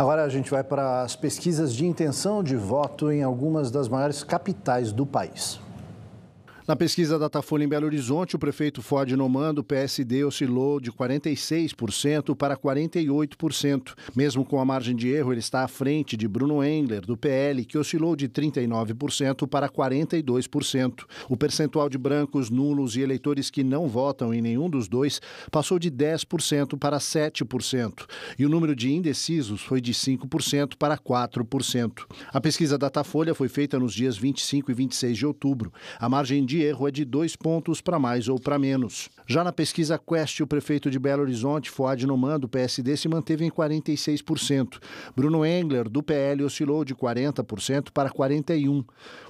Agora a gente vai para as pesquisas de intenção de voto em algumas das maiores capitais do país. Na pesquisa Datafolha em Belo Horizonte, o prefeito Ford Nomando, PSD, oscilou de 46% para 48%. Mesmo com a margem de erro, ele está à frente de Bruno Engler, do PL, que oscilou de 39% para 42%. O percentual de brancos, nulos e eleitores que não votam em nenhum dos dois passou de 10% para 7%. E o número de indecisos foi de 5% para 4%. A pesquisa Datafolha foi feita nos dias 25 e 26 de outubro. A margem de de erro é de dois pontos para mais ou para menos. Já na pesquisa Quest, o prefeito de Belo Horizonte, Fuad Noman, do PSD, se manteve em 46%. Bruno Engler, do PL, oscilou de 40% para 41%.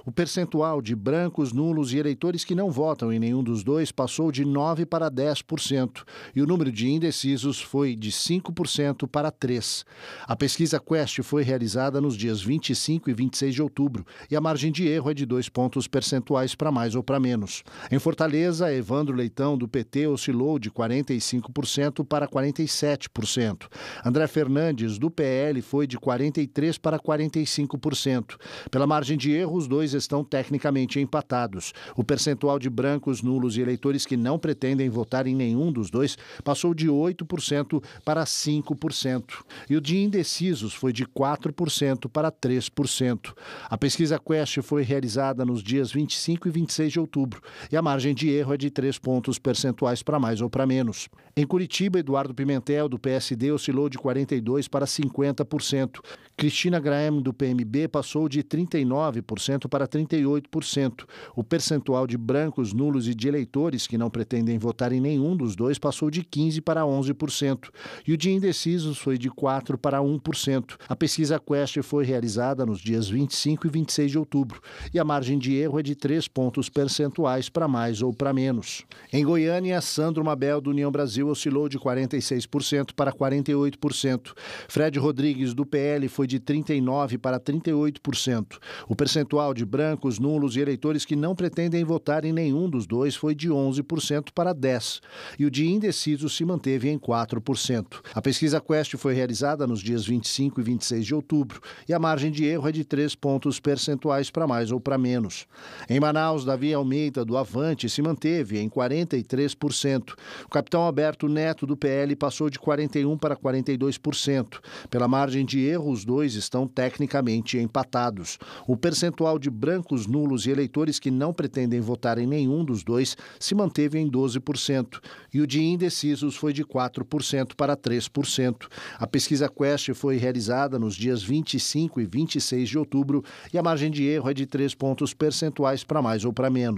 O percentual de brancos, nulos e eleitores que não votam em nenhum dos dois passou de 9% para 10%. E o número de indecisos foi de 5% para 3%. A pesquisa Quest foi realizada nos dias 25 e 26 de outubro e a margem de erro é de dois pontos percentuais para mais ou para menos. Em Fortaleza, Evandro Leitão, do PT, oscilou de 45% para 47%. André Fernandes, do PL, foi de 43% para 45%. Pela margem de erro, os dois estão tecnicamente empatados. O percentual de brancos, nulos e eleitores que não pretendem votar em nenhum dos dois passou de 8% para 5%. E o de indecisos foi de 4% para 3%. A pesquisa Quest foi realizada nos dias 25 e 26 de de outubro, e a margem de erro é de 3 pontos percentuais para mais ou para menos. Em Curitiba, Eduardo Pimentel, do PSD, oscilou de 42% para 50%. Cristina Graham, do PMB, passou de 39% para 38%. O percentual de brancos, nulos e de eleitores que não pretendem votar em nenhum dos dois passou de 15% para 11%. E o de indecisos foi de 4% para 1%. A pesquisa Quest foi realizada nos dias 25 e 26 de outubro. E a margem de erro é de 3 pontos percentuais para mais ou para menos. Em Goiânia, Sandro Mabel, do União Brasil, oscilou de 46% para 48%. Fred Rodrigues, do PL, foi de 39% para 38%. O percentual de brancos, nulos e eleitores que não pretendem votar em nenhum dos dois foi de 11% para 10%, e o de indecisos se manteve em 4%. A pesquisa Quest foi realizada nos dias 25 e 26 de outubro, e a margem de erro é de 3 pontos percentuais para mais ou para menos. Em Manaus, Davi Almeida, do Avante, se manteve em 43%. O capitão Alberto Neto, do PL, passou de 41% para 42%. Pela margem de erro, os dois dois estão tecnicamente empatados. O percentual de brancos, nulos e eleitores que não pretendem votar em nenhum dos dois se manteve em 12%, e o de indecisos foi de 4% para 3%. A pesquisa Quest foi realizada nos dias 25 e 26 de outubro e a margem de erro é de 3 pontos percentuais para mais ou para menos.